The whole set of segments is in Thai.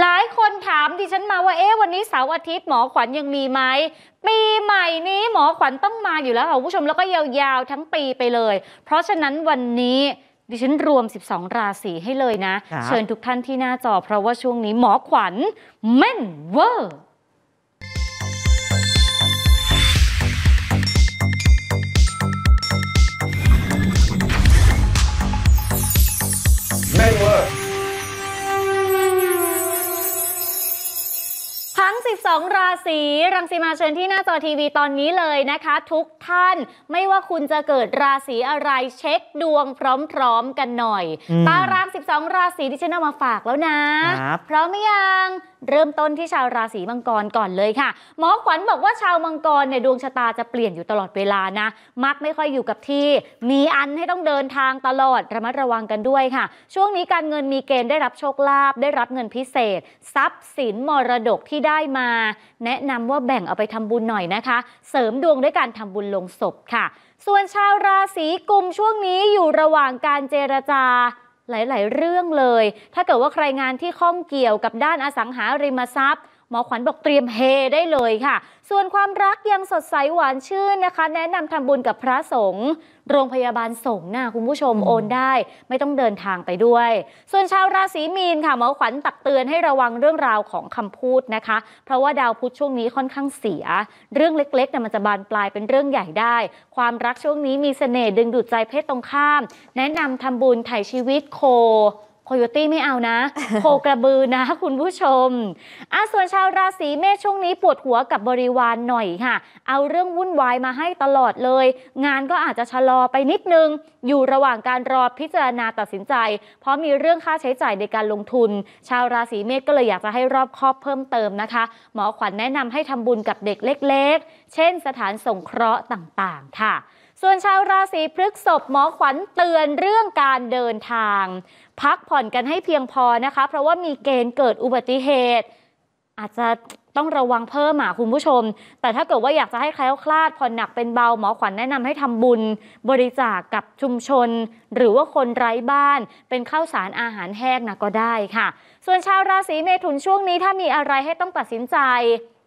หลายคนถามดิฉันมาว่า เอ๊ะวันนี้เสาร์อาทิตย์หมอขวัญยังมีไหม ปีใหม่นี้หมอขวัญต้องมาอยู่แล้วค่ะผู้ชมแล้วก็ยาวๆทั้งปีไปเลย เพราะฉะนั้นวันนี้ดิฉันรวม 12 ราศีให้เลยนะ เชิญทุกท่านที่หน้าจอ เพราะว่าช่วงนี้หมอขวัญแม่นเวอร์12 ราศีรังสีมาเชิญที่หน้าจอทีวีตอนนี้เลยนะคะ ทุกท่านไม่ว่าคุณจะเกิดราศีอะไรเช็คดวงพร้อม ๆ กันหน่อยตาราง 12 ราศีที่ฉันเอามาฝากแล้วนะ พร้อมไหมยังเริ่มต้นที่ชาวราศีมังกรก่อนเลยค่ะ หมอขวัญบอกว่าชาวมังกรเนี่ย ดวงชะตาจะเปลี่ยนอยู่ตลอดเวลานะ มักไม่ค่อยอยู่กับที่ มีอันให้ต้องเดินทางตลอดระมัดระวังกันด้วยค่ะ ช่วงนี้การเงินมีเกณฑ์ได้รับโชคลาภได้รับเงินพิเศษ ทรัพย์สินมรดกที่ได้มา แนะนำว่าแบ่งเอาไปทำบุญหน่อยนะคะ เสริมดวงด้วยการทำบุญลงศพค่ะ ส่วนชาวราศีกุมช่วงนี้อยู่ระหว่างการเจรจาหลายๆ เรื่องเลย ถ้าเกิดว่าใครงานที่ข้องเกี่ยวกับด้านอสังหาริมทรัพย์หมอขวัญบอกเตรียมเฮ ได้เลยค่ะ ส่วนความรักยังสดใสหวานชื่นนะคะ แนะนำทำบุญกับพระสงฆ์โรงพยาบาลสงฆ์นะคุณผู้ชมโอนได้ ไม่ต้องเดินทางไปด้วย ส่วนชาวราศีมีนค่ะ หมอขวัญตักเตือนให้ระวังเรื่องราวของคำพูดนะคะ เพราะว่าดาวพุธช่วงนี้ค่อนข้างเสีย เรื่องเล็กๆนะ่มันจะบานปลายเป็นเรื่องใหญ่ได้ ความรักช่วงนี้มีเสน่ห์ดึงดูดใจเพศตรงข้าม แนะนำทำบุญไถ่ชีวิตโคโคโยตี้ไม่เอานะ โคกระบือนะคุณผู้ชม อ่ะ ส่วนชาวราศีเมษช่วงนี้ปวดหัวกับบริวารหน่อยค่ะ เอาเรื่องวุ่นวายมาให้ตลอดเลย งานก็อาจจะชะลอไปนิดนึง อยู่ระหว่างการรอพิจารณาตัดสินใจ เพราะมีเรื่องค่าใช้จ่ายในการลงทุน ชาวราศีเมษก็เลยอยากจะให้รอบคอบเพิ่มเติมนะคะ หมอขวัญแนะนำให้ทำบุญกับเด็กเล็ก ๆ เช่น สถานสงเคราะห์ต่างๆ ค่ะส่วนชาวราศีพฤกษภหมอขวัญเตือนเรื่องการเดินทาง พักผ่อนกันให้เพียงพอนะคะเพราะว่ามีเกณฑ์เกิดอุบัติเหตุ อาจจะต้องระวังเพิ่มอ่ะคุณผู้ชม แต่ถ้าเกิดว่าอยากจะให้แคล้วคลาดผ่อนหนักเป็นเบาหมอขวัญแนะนำให้ทำบุญ บริจาคกกับชุมชนหรือว่าคนไร้บ้านเป็นข้าวสารอาหารแห้งนะก็ได้ค่ะ ส่วนชาวราศีเมถุนช่วงนี้ถ้ามีอะไรให้ต้องตัดสินใจ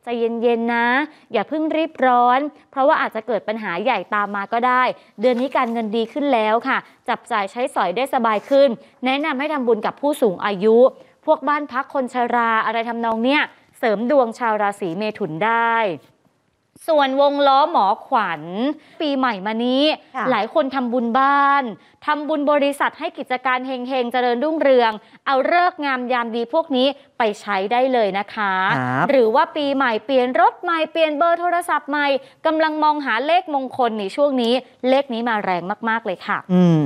ใจเย็นๆนะ อย่าเพิ่งรีบร้อน เพราะว่าอาจจะเกิดปัญหาใหญ่ตามมาก็ได้ เดือนนี้การเงินดีขึ้นแล้วค่ะ จับจ่ายใช้สอยได้สบายขึ้น แนะนำให้ทำบุญกับผู้สูงอายุ พวกบ้านพักคนชราอะไรทำนองเนี้ยเสริมดวงชาวราศีเมถุนได้ส่วนวงล้อหมอขวัญ ปีใหม่มานี้ หลายคนทำบุญบ้านทำบุญบริษัทให้กิจการเฮงเฮงเจริญรุ่งเรือง เอาเลิกงามยามดีพวกนี้ไปใช้ได้เลยนะคะ หรือว่าปีใหม่เปลี่ยนรถใหม่เปลี่ยนเบอร์โทรศัพท์ใหม่กำลังมองหาเลขมงคลในช่วงนี้ เลขนี้มาแรงมาก ๆ เลยค่ะ อืม